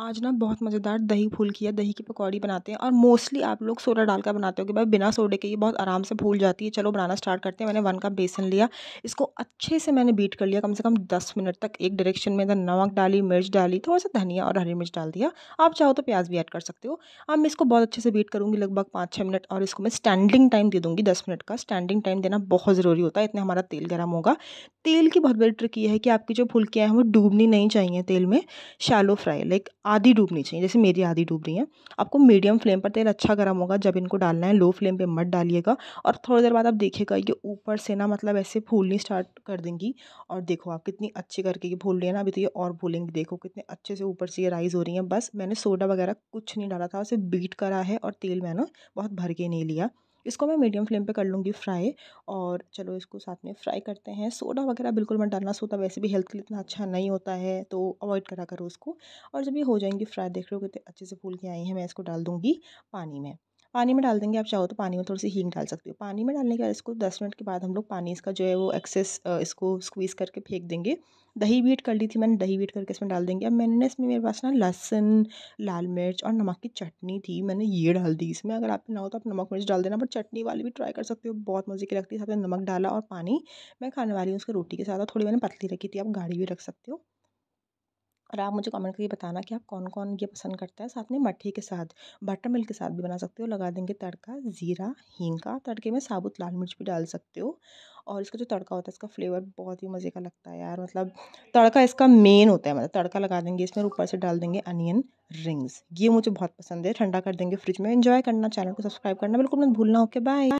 आज ना बहुत मज़ेदार दही फुल्की या दही की पकौड़ी बनाते हैं और मोस्टली आप लोग सोडा डाल बनाते बनाते कि भाई बिना सोडे के ये बहुत आराम से फूल जाती है चलो बनाना स्टार्ट करते हैं मैंने वन कप बेसन लिया इसको अच्छे से मैंने बीट कर लिया कम से कम दस मिनट तक एक डायरेक्शन में इधर नमक डाली मिर्च डाली थोड़ा सा धनिया और हरी मिर्च डाल दिया आप चाहो तो प्याज भी ऐड कर सकते हो अब मैं इसको बहुत अच्छे से बीट करूँगी लगभग पाँच छः मिनट और इसको मैं स्टैंडिंग टाइम दे दूँगी दस मिनट का स्टैंडिंग टाइम देना बहुत ज़रूरी होता है इतने हमारा तेल गर्म होगा तेल की बहुत बड़ी ट्रिक ये है कि आपकी जो फुलकियाँ हैं वो डूबनी नहीं चाहिए तेल में शैलो फ्राई लाइक आधी डूबनी चाहिए जैसे मेरी आधी डूब रही है आपको मीडियम फ्लेम पर तेल अच्छा गर्म होगा जब इनको डालना है लो फ्लेम पर मत डालिएगा और थोड़ी देर बाद आप देखिएगा ये ऊपर से ना मतलब ऐसे फूलनी स्टार्ट कर देंगी और देखो आप कितनी अच्छी करके ये फूल रही है ना अभी तो ये और फूलेंगी देखो कितने अच्छे से ऊपर से ये राइज़ हो रही हैं बस मैंने सोडा वगैरह कुछ नहीं डाला था उसे बीट करा है और तेल मैंने बहुत भर के नहीं लिया इसको मैं मीडियम फ्लेम पे कर लूँगी फ्राई और चलो इसको साथ में फ्राई करते हैं सोडा वगैरह बिल्कुल मत डालना सोता वैसे भी हेल्थ के लिए इतना अच्छा नहीं होता है तो अवॉइड करा करो उसको और जब ये हो जाएंगी फ्राई देख रहे हो कितने अच्छे से फूल के आई हैं मैं इसको डाल दूँगी पानी में पानी में डाल देंगे आप चाहो तो पानी में थोड़ी सी हींग डाल सकते हो पानी में डालने के बाद इसको दस मिनट के बाद हम लोग पानी इसका जो है वो एक्सेस इसको स्क्वीज़ करके फेंक देंगे दही बीट कर ली थी मैंने दही बीट करके इसमें डाल देंगे अब मैंने इसमें मेरे पास ना लहसुन लाल मिर्च और नमक की चटनी थी मैंने ये डाल दी इसमें अगर आप ना हो तो आप नमक मिर्च डाल देना बट चटनी वाली भी ट्राई कर सकते हो बहुत मज़े की लगती है साथ में नमक डाला और पानी मैं खाने वाली हूँ उसके रोटी के साथ और थोड़ी मैंने पतली रखी थी आप गाढ़ी भी रख सकते हो और आप मुझे कमेंट करके बताना कि आप कौन कौन ये पसंद करता है साथ में मट्ठी के साथ बटर मिल्क के साथ भी बना सकते हो लगा देंगे तड़का ज़ीरा हींग का तड़के में साबुत लाल मिर्च भी डाल सकते हो और इसका जो तड़का होता है इसका फ्लेवर बहुत ही मज़े का लगता है यार मतलब तड़का इसका मेन होता है मतलब तड़का लगा देंगे इसमें ऊपर से डाल देंगे अनियन रिंग्स ये मुझे बहुत पसंद है ठंडा कर देंगे फ्रिज में इन्जॉय करना चैनल को सब्सक्राइब करना बिल्कुल मत भूलना ओके बाय